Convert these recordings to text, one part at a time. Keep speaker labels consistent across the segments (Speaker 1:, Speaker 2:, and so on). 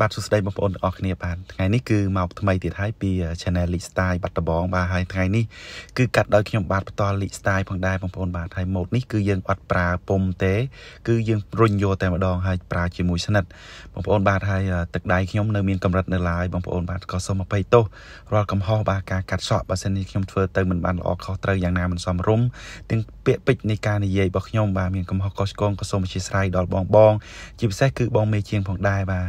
Speaker 1: បាទសួស្តីបងប្អូនទាំងអស់គ្នាបាទថ្ងៃនេះគឺមកថ្មីទៀតហើយពី Channel Leak Style បាត់ដំបងបាទហើយថ្ងៃនេះគឺកាត់ដោយខ្ញុំបាទបន្ត Leak Style ផងដែរបងប្អូនបាទហើយម៉ូតនេះគឺយើងអត់ប្រើពុំទេគឺយើងរុញយកតែម្ដងហើយប្រើជាមួយស្និតបងប្អូន បាទហើយទឹកដៃខ្ញុំនៅមានកម្រិតនៅឡើយបងប្អូនបាទក៏សូមអភ័យទោសរាល់កំហុសបាទការកាត់សក់បើសិននេះខ្ញុំធ្វើទៅមិនបានល្អខុសត្រូវយ៉ាងណាមិនសមរម្យទាំងពាក្យពេចនៃការនិយាយរបស់ខ្ញុំបាទមានកំហុសកុសឆ្គងក៏សូមអធិស្ឋានដល់បងបង ជាពិសេសគឺបងមេជាងផងដែរបាទ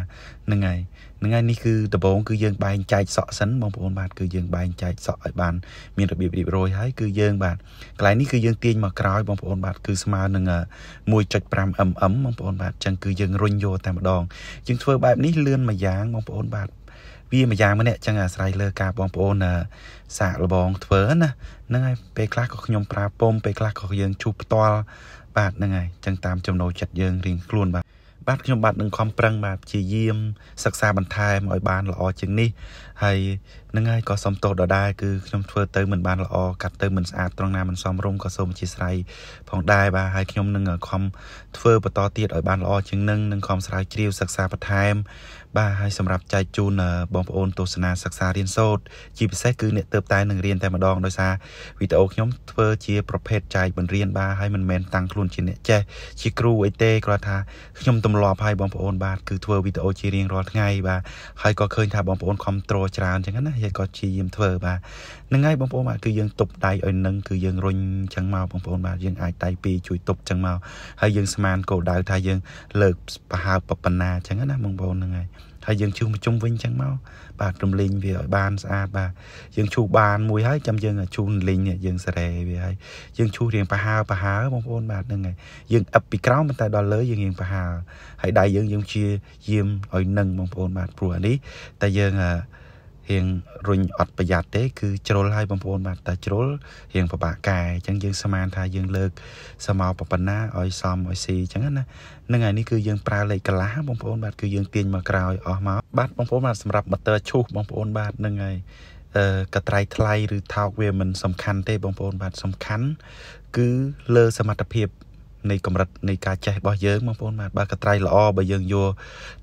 Speaker 1: ហ្នឹងហើយហ្នឹងហើយនេះគឺដំបូងគឺយើងបែងចែកសក់សិនបងប្អូនបាទគឺយើងបែងចែកសក់ឲ្យបានមានរបៀបរៀបរយហើយគឺយើងបាទកន្លែងនេះគឺយើងទាញមកក្រោយបងប្អូនបាទគឺស្មើនឹង1.5 mm បងប្អូនបាទអញ្ចឹងគឺយើងរុញយកតែម្ដងយើងធ្វើបែបនេះលឿនមួយយ៉ាងបងប្អូនបាទវាម្យ៉ាងម្នាក់ចឹងអាស្រ័យលើការបងប្អូនសាកលបងធ្វើណាហ្នឹងហើយពេលខ្លះក៏ខ្ញុំប្រើពំពេលខ្លះក៏យើងជួបផ្ទាល់បាទហ្នឹងហើយចឹងតាមចំណូលចិត្តយើងរៀងខ្លួនបាទបាទខ្ញុំបាទនឹងខំប្រឹងបាទព្យាយាមសិក្សាបន្ថែមឲ្យបានល្អជាងនេះហើយនឹងហើយក៏សំទោសដដែលគឺខ្ញុំធ្វើទៅមិនបានល្អកាត់ទៅមិនស្អាតត្រង់ណាមិនសមរម្យក៏សូមអធិស្ឋានផងដែរបាទហើយខ្ញុំនឹងខំធ្វើបន្តទៀតឲ្យបានល្អជាងនឹងនឹងខំស្រាវជ្រាវសិក្សាបន្ថែមបាទហើយសម្រាប់ចែកជូនបងប្អូនទស្សនាសិក្សារៀនសូត្រជាពិសេសគឺអ្នកទៅតែនឹងរៀនតែម្ដងដោយសារវីដេអូខ្ញុំធ្វើជាប្រភេទចែកបង្រៀនបាទហើយមិនមែនតាំងខ្លួនជាអ្នកចេះជាគ្រូអីទេគ្រាន់ថាខ្ញុំទម្លាប់ឲ្យបងប្អូន បាទគឺធ្វើវីដេអូជារៀងរាល់ថ្ងៃបាទហើយក៏ឃើញថាបងប្អូនខំត្រួច្រើនអញ្ចឹងណាហើយក៏ជាយាមធ្វើបាទហ្នឹងហើយបងប្អូនបាទគឺយើងទប់ដៃឲ្យនឹងគឺយើងរុញអញ្ចឹងមកបងប្អូនបាទយើងអាចដៃពីរជួយទប់អញ្ចឹងមកហើយយើងស្មានគោលដៅថាយើងលើកប្រហើបប៉ុណ្ណាអញ្ចឹងណា បងប្អូនហ្នឹងហើយហើយយើងជួសប្រជុំវិញអញ្ចឹងមកបាទរំលីងវាឲ្យបានស្អាតបាទយើងជួសបានមួយហើយចាំយើងជួសរំលីងយើងសារ៉េវាហើយយើងជួសរៀងប្រហើប្រហើបងប្អូនបាទហ្នឹងហើយយើងអឹបពីក្រោមប៉ុន្តែដល់លើយើងរៀងប្រហើហើយដៃយើងយើងជាយាមឲ្យនឹងបងប្អូនបាទព្រោះអានេះតែយើងរៀងរុញអត់ប្រយ័ត្នទេគឺជ្រុលហើយបងប្អូនបាទតែជ្រុលរៀងពិបាកកែអញ្ចឹងយើងស្មានថាយើងលើកសមោប៉ុណ្ណាឲ្យសមឲ្យស៊ីអញ្ចឹងណានឹងឯនេះគឺយើងប្រើលេខកន្លះបងប្អូនបាទគឺយើងទាញមកក្រោយអស់មកបាទបងប្អូន បាទសម្រាប់ motor ឈូសបងប្អូនបាទនឹងហើយកត្រៃថ្លៃឬថោកវាមិនសំខាន់ទេបងប្អូនបាទសំខាន់គឺលើសមត្ថភាពនៃកម្រិតនៃការចេះរបស់យើងបងប្អូនបាទបើកត្រៃល្អបើយើងយក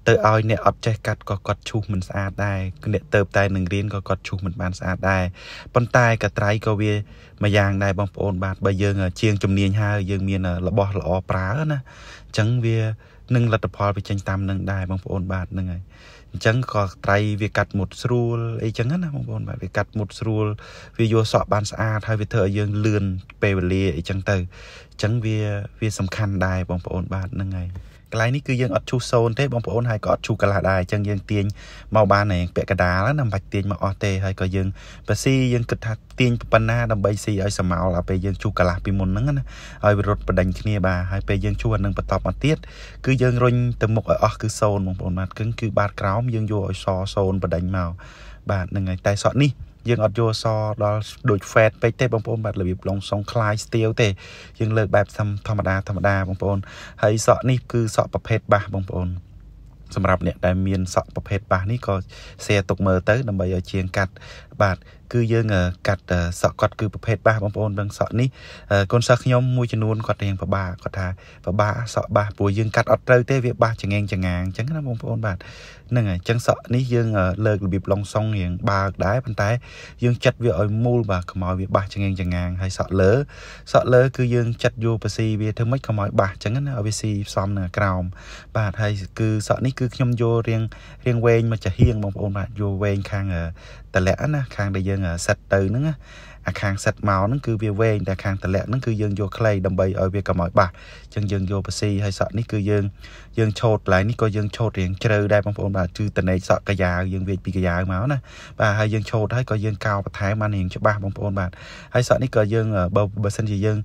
Speaker 1: ទៅឲ្យអ្នកអត់ចេះកាត់ក៏គាត់ឈូសមិនស្អាតដែរអ្នកទៅតែនឹងរៀនក៏គាត់ឈូសមិនបានស្អាតដែរប៉ុន្តែកត្រៃក៏វាមួយយ៉ាងដែរបងប្អូនបាទបើយើងជាងជំនាញហើយយើងមានរបស់ល្អប្រើណាអញ្ចឹងវានិងលទ្ធផលវាចេញតាមនឹងដែរបងប្អូនបាទហ្នឹងហើយអញ្ចឹងក៏ត្រៃវាកាត់មុតស្រួលអីចឹងណាបងប្អូនបាទវាកាត់មុតស្រួលវាយកសក់បានស្អាតហើយវាធ្វើឲ្យយើងលឿនពេលវេលាអីចឹងទៅអញ្ចឹងវាវាសំខាន់ដែរបងប្អូនបាទហ្នឹងហើយកន្លែងនេះគឺយើងអត់ឈូសសូនទេបងប្អូនហើយក៏អត់ឈូសកាឡាដែរអញ្ចឹងយើងទាញមកបានឯងពាក់កដាលណាមិនបាច់ទាញមកអស់ទេហើយក៏យើងបើស៊ីយើងគិតថាទាញប៉ុណ្ណាដើម្បីស៊ីឲ្យសមោលដល់ពេលយើងឈូសកាឡាពីមុនហ្នឹងណាឲ្យរត់បដិញគ្នាបាទហើយពេលយើងឈូសអានឹងបន្តមកទៀតគឺយើងរុញទៅមុខឲ្យអស់គឺសូនបងប្អូនបាទគឺគឺបាតក្រោមយើងយកឲ្យសសូនបដិញមកបាទហ្នឹងហើយតែសក់នេះយើងអត់យល់សដល់ដូច fat ពេកទេបងប្អូនបែបរបៀបឡុងសងคลายស្ទាវទេយើងលើកបែបធម្មតា ធម្មតាបងប្អូនហើយសក់នេះគឺសក់ប្រភេទបាសបងប្អូនសម្រាប់អ្នក ដែលមានសក់ប្រភេទបាសនេះក៏ share ទុកមើលទៅដើម្បីឲ្យជាងកាត់បាទគឺយើងកាត់សក់គាត់គឺប្រភេទបាសបងប្អូននឹងសក់នេះកូនសិស្សខ្ញុំមួយចំនួនគាត់រៀងប្របាគាត់ថាប្របាសក់បាសព្រោះយើងកាត់អត់ត្រូវទេវាបាសចង្អេងចងាងអញ្ចឹងណាបងប្អូនបាទហ្នឹងហើយអញ្ចឹងសក់នេះយើងលើករបៀបឡុងសុងរៀងបើកដែរប៉ុន្តែ យើងចាត់វាឲ្យមូលបាទកុំឲ្យវាបាសចង្អេងចងាងហើយសក់លើសក់លើ គឺយើងចាត់យកបស៊ីវាធ្វើម៉េចកុំឲ្យបាសអញ្ចឹងណាឲ្យវាស៊ីផ្សំនៅក្រោមបាទហើយគឺសក់នេះគឺខ្ញុំយករៀងរៀងវែងមកចាហៀងបងប្អូនបាទយកវែងខាងតលាក់ណាខាងដែលយើងយើងសិតទៅហ្នឹងអាខាងសិតមកហ្នឹងគឺវាវែងតែខាងតម្លាក់ហ្នឹងគឺយើងយកខ្លីដើម្បីឲ្យវាកម្ឲ្យបាស់អញ្ចឹងយើងយកបស៊ីហើយសក់នេះគឺយើង យើងឆោតកន្លែងនេះក៏យើងឆោតរៀងជ្រៅដែរបងប្អូនបាទគឺតនេកសក់កាយាវយើងវាយពីកាយាវមកណាបាទហើយយើងឆោតហើយក៏យើងកោបន្ថែមបានរៀងច្បាស់បងប្អូនបាទហើយសក់នេះក៏យើងបើបើសិនជាយើង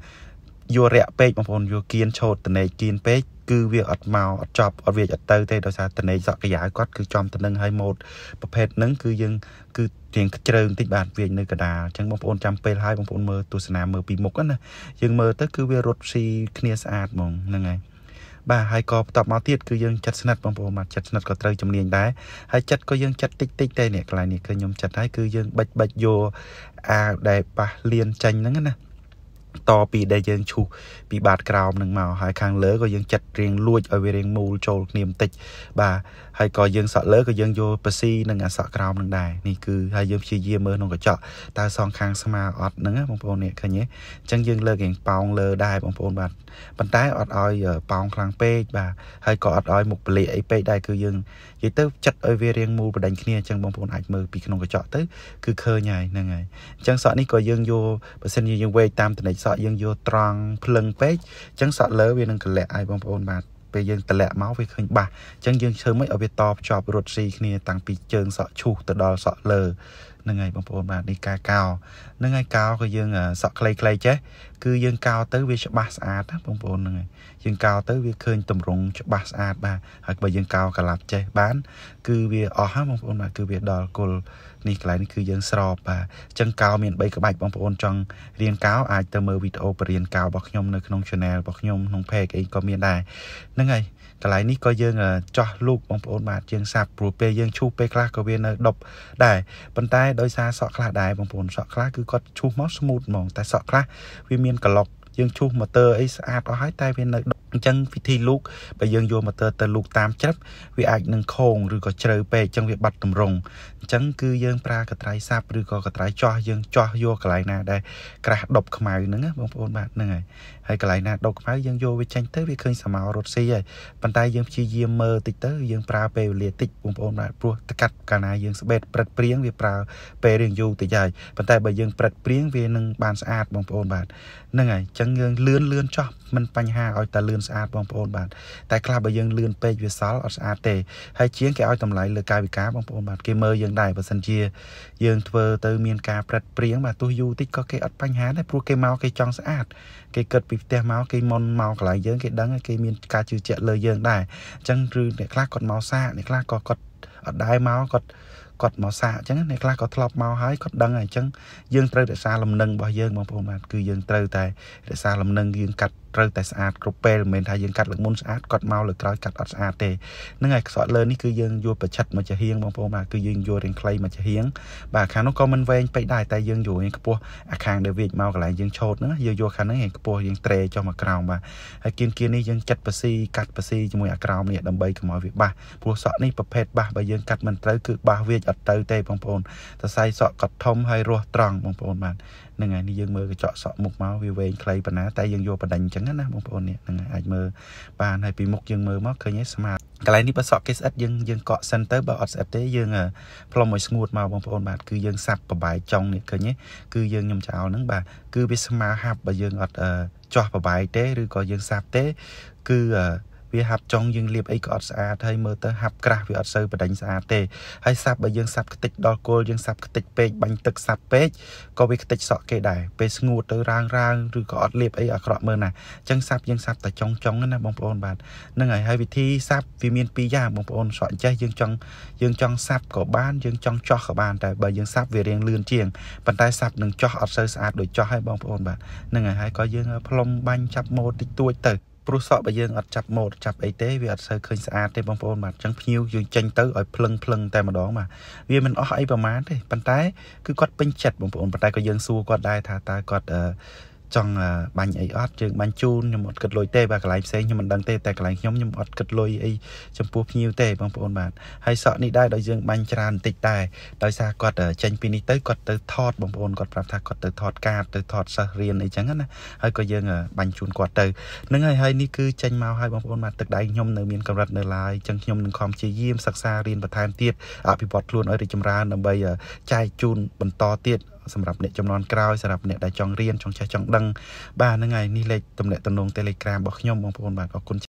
Speaker 1: យករយៈពេកបងប្អូនយកគៀនឆោតតនេកគៀនពេកគឺវាអត់មកអត់ចប់អត់វាអត់ទៅ ទេដោយសារតនេកសក់កាយាគាត់គឺចំទៅនឹងឲ្យម៉ូតប្រភេទហ្នឹងគឺយើងគឺទៀងជ្រៅបន្តិចបាទវានៅកដាលអញ្ចឹងបងប្អូនចាំពេលហើយបងប្អូនមើលទស្សនាមើលពីមុខណាយើងមើលទៅគឺវារត់ស៊ីគ្នាស្អាតហ្មងហ្នឹងហើយបាទហើយក៏បន្តមកទៀតគឺយើងចាត់ស្និតបងប្អូនបាទចាត់ស្និតក៏ត្រូវជំនាញដែរហើយចិត្តក៏យើងចាត់តិចតិចទេនេះកន្លែងនេះគឺខ្ញុំចាត់ហើយគឺយើងបិចបិចយកអាដែលប៉ះលៀនចាញ់ហ្នឹងណាបន្តពីដែលយើងឈូសពីបាតក្រោមនឹងមកហើយខាងលើក៏យើងចាត់រៀងលួចឲ្យវារៀងមូលចូលគ្នាបន្តិច បាទហើយក៏យើងសក់លើក៏យើងយកប៉ស៊ីនិងអាសក់ក្រោមនឹងដែរនេះគឺហើយយើងព្យាយាមមើលក្នុងកញ្ចក់តើសងខាងស្មាអត់ហ្នឹងបងប្អូននេះឃើញទេអញ្ចឹងយើងលើករៀងប៉ោងលើដែរបងប្អូនបាទប៉ុន្តែអត់ឲ្យប៉ោងខ្លាំងពេកបាទហើយក៏អត់ឲ្យមុខពលិអីពេកដែរគឺយើងនិយាយទៅចាត់ឲ្យវារៀងមូលបដិញគ្នាអញ្ចឹងបងប្អូនអាចមើលពីក្នុងកញ្ចក់ទៅគឺឃើញហើយហ្នឹងហើយអញ្ចឹងសក់នេះក៏យើងយកបើសិនជាយើងវែកតាមតនិចសក់ក់យើងយកត្រង់ភ្លឹងពេកអញ្ចឹងសក់លើវានឹងកលាក់ឲ្យបងប្អូនបាទពេលយើងតម្លាក់មកវាឃើញបាសអញ្ចឹងយើងធ្វើម៉េចឲ្យវាតភ្ជាប់រត់ស៊ីគ្នាតាំងពីជើងសក់ឈូសទៅដល់សក់លើហ្នឹងហើយបងប្អូនបាទនេះការកោហ្នឹងហើយកោក៏យើងសក់ខ្លីៗចេះគឺយើងកោទៅវាច្បាស់ស្អាតណាបងប្អូនហ្នឹងហើយយើងកោទៅវាឃើញតម្រង់ច្បាស់ស្អាតបាទហើយបើយើងកោកាឡាប់ចេះបាន គឺវាអស់ហើយបងប្អូនបាទគឺវាដល់គុលនេះកន្លែងនេះគឺយើងស្របបាទអញ្ចឹងកោ មាន3ក្បាច់បងប្អូនចង់រៀនកោអាចទៅមើលវីដេអូបរៀនកោរបស់ខ្ញុំ នៅក្នុង channel របស់ខ្ញុំក្នុង page អីក៏មានដែរហ្នឹងហើយកន្លែងនេះក៏យើងចោះលូកបងប្អូនបាទជើងសាប់ព្រោះពេលយើងឈូសពេលខ្លះក៏វានៅ ដប់ដែរប៉ុន្តែដោយសារសក់ខ្លះដែរបងប្អូនសក់ខ្លះគឺគាត់ឈូសមក smooth ហ្មង តែសក់ខ្លះវាមានកឡុកយើងឈូសម៉ូទ័រអីស្អាតអស់ហើយតែវានៅដប់អញ្ចឹងវិធីលូកបើយើងយកម៉ូទ័រទៅលូកតាមច្រឹបវាអាចនឹងខូងឬក៏ជ្រៅពេកអញ្ចឹងវាបាត់តម្រង់អញ្ចឹងគឺយើងប្រើកត្រៃសាប់ឬក៏កត្រៃចោះយើងចោះយកកន្លែងណាដែលក្រាស់ដប់ខ្មៅហ្នឹងបងប្អូនបាទហ្នឹងហើយហើយកន្លែងណាដប់ខ្មៅយើងយកវាចាញ់ទៅវាឃើញសមោរត់ស៊ីហើយប៉ុន្តែយើងព្យាយាមមើលតិចទៅយើងប្រើពេលវេលាតិចបងប្អូនបាទព្រោះតកាត់កាលណាយើងស្បេតព្រឹកព្រៀងវាប្រើពេលរៀងយូរតិចហើយប៉ុន្តែបើយើងព្រឹកព្រៀងវានឹងបានស្អាតបងប្អូនបាទហ្នឹងហើយអញ្ចឹងយើងលឿនលឿនចោះមិនបញ្ហាឲ្យតែលឿនយើងស្អាតបងប្អូនបាទតែខ្លះបើយើងលឿនពេកវាសល់អត់ស្អាតទេហើយជាងគេឲ្យតម្លៃលើកាយវិការបងប្អូនបាទគេមើលយើងដែរបើសិនជា យើងធ្វើទៅមានការប្រឹកព្រៀងបាទទោះយូរតិចក៏គេអត់បញ្ហាដែរព្រោះគេមកគេចង់ស្អាតគេគិតពីផ្ទះមកគេមុនមកកន្លែងយើងគេដឹងគេមានការជឿជាក់លើយើងដែរអញ្ចឹងឬអ្នកខ្លះគាត់មកសាកអ្នកខ្លះក៏គាត់អត់ដែរមកគាត់គាត់មកសាកអញ្ចឹងអ្នកខ្លះក៏ធ្លាប់មកហើយគាត់ដឹងហើយអញ្ចឹងយើងត្រូវរក្សាលំនឹងរបស់យើងបងប្អូនបាទគឺយើងត្រូវតែរក្សាលំនឹងយើងកាត់ត្រូវតែស្អាតគ្រប់ពេលមិនមែនថាយើងកាត់លើមុនស្អាតគាត់មកលើក្រោយកាត់អត់ស្អាតទេហ្នឹងហើយខ្សត់លើនេះគឺយើងយកប្រឆិតមកចាហៀងបងប្អូនបាទគឺយើងយករៀងខ្លីមកចាហៀងបាទខាងនោះក៏មិនវែងពេកដែរតែយើងយករៀងខ្ពស់អាខាងដែលវាចមកកន្លែងយើងឆោតហ្នឹងយើងយកខាងហ្នឹងរៀងខ្ពស់រៀងត្រេចុះមកក្រោមបាទហើយគៀនគៀននេះយើងចាត់បស៊ីកាត់បស៊ីជាមួយអាក្រោមនេះដើម្បីកុំឲ្យវាបាសព្រោះសក់នេះប្រភេទបាសបើយើងកាត់មិនត្រូវគឺបាសវាចអត់ទៅទេបងប្អូនសរសៃសក់ក៏ធំហើយរស់ត្រង់បងប្អូនបាទហ្នឹងហើយនេះយើងមើលកញ្ចក់សក់មុខមកវាវែងខ្លីប៉ុណ្ណាតែយើងយកបណ្ដឹងអញ្ចឹងណាបងប្អូននេះហ្នឹងហើយអាចមើលបានហើយពីមុខយើងមើលមកឃើញឯស្មាតកន្លែងនេះបើសក់គេស្អិតយើងយើងកក់សិនទៅបើអត់ស្អិតទេយើងផ្លុំឲ្យស្ងួតមកបងប្អូនបាទគឺយើងសាប់ប្របាយចុងនេះឃើញទេគឺយើងខ្ញុំចោលហ្នឹងបាទគឺវាស្មាហាប់បើយើងអត់ចោះប្របាយទេឬក៏យើងសាប់ទេគឺវាហាប់ចុងយើងលាបអីក៏អត់ស្អាតហើយមើលទៅហាប់ក្រាស់វាអត់សូវបដិញស្អាតទេហើយសាប់បើយើងសាប់ខ្ទេចដល់គល់យើងសាប់ខ្ទេចពេកបាញ់ទឹកសាប់ពេកក៏វាខ្ទេចសក់គេដែរពេលស្ងួតទៅរាងរាងឬក៏អត់លាបអីអាក្រក់មើលណាអញ្ចឹងសាប់យើង សាប់តែចុងចុងណាបងប្អូនបាទហ្នឹងហើយហើយវិធីសាប់វាមានពីរយ៉ាងបងប្អូនស្រក់ចេះយើងចង់យើងចង់សាប់ក៏បានយើងចង់ចោះក៏បានតែបើយើងសាប់វារៀងលឿនជាងប៉ុន្តែសាប់នឹងចោះអត់សូវស្អាតដូចចោះហើយបងប្អូនបាទហ្នឹងហើយហើយក៏យើងផ្លុំបាញ់ចាប់ម៉ូតិចតួចទៅព្រោះសក់របស់យើងអត់ចាប់ម៉ូតចាប់អីទេវាអត់សូវឃើញស្អាតទេបងប្អូនបាទអញ្ចឹងភ្ញៀវយើងចេញទៅឲ្យភ្លឹងភ្លឹងតែម្ដងបាទវាមិនអស់អីប្រមាណទេប៉ុន្តែគឺគាត់ពេញចិត្តបងប្អូនប៉ុន្តែក៏យើងសួរគាត់ដែរថាតើគាត់អឺចង់បាញ់អីអត់ជើងបាញ់ជូនខ្ញុំអត់គិតលុយទេបាទកន្លែងផ្សេងខ្ញុំមិនដឹងទេតែកន្លែងខ្ញុំខ្ញុំអត់គិតលុយអីចំពោះភ្ញៀវទេបងប្អូនបាទហើយសក់នេះដែរដោយយើងបាញ់ច្រើនបន្តិចដែរដោយសារគាត់ចេញពីនេះទៅគាត់ទៅថតបងប្អូនគាត់ប្រាប់ថាគាត់ទៅថតកាតទៅថតសិស្សរៀនអីចឹងណាហើយក៏យើងបាញ់ជូនគាត់ទៅនឹងហើយហើយនេះគឺចេញមកហើយបងប្អូនបាទទឹកដៃខ្ញុំនៅមានកម្រិតនៅឡើយចឹងខ្ញុំនឹងខំព្យាយាមសិក្សារៀនបន្ថែមទៀតអភិវឌ្ឍខ្លួនឲ្យរីកចម្រើនដើម្បីចែកជូនបន្តទៀតសម្រាប់អ្នកចំនួនក្រោយសម្រាប់អ្នកដែលចង់រៀនចង់ចេះចង់ដឹងបាទហ្នឹងហើយនេះលេខទំនាក់ទំនង Telegram របស់ខ្ញុំបងប្អូនបាទអរគុណ